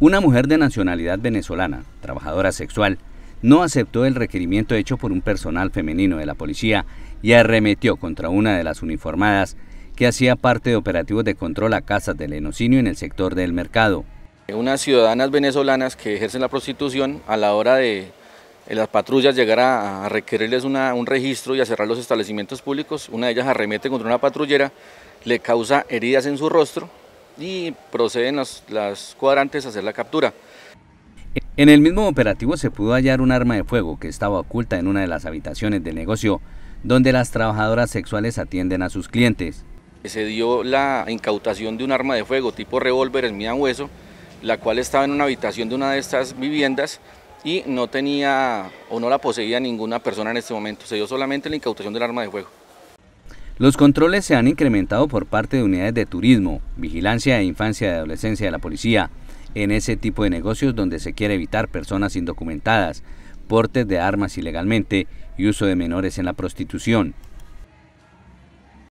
Una mujer de nacionalidad venezolana, trabajadora sexual, no aceptó el requerimiento hecho por un personal femenino de la policía y arremetió contra una de las uniformadas que hacía parte de operativos de control a casas de lenocinio en el sector del mercado. Unas ciudadanas venezolanas que ejercen la prostitución a la hora de las patrullas llegar a, requerirles un registro y a cerrar los establecimientos públicos, una de ellas arremete contra una patrullera, le causa heridas en su rostro, y proceden las, cuadrantes a hacer la captura. En el mismo operativo se pudo hallar un arma de fuego que estaba oculta en una de las habitaciones del negocio, donde las trabajadoras sexuales atienden a sus clientes. Se dio la incautación de un arma de fuego tipo revólver en mía hueso, la cual estaba en una habitación de una de estas viviendas y no tenía o no la poseía ninguna persona en este momento. Se dio solamente la incautación del arma de fuego. Los controles se han incrementado por parte de unidades de turismo, vigilancia e infancia y adolescencia de la policía, en ese tipo de negocios donde se quiere evitar personas indocumentadas, portes de armas ilegalmente y uso de menores en la prostitución.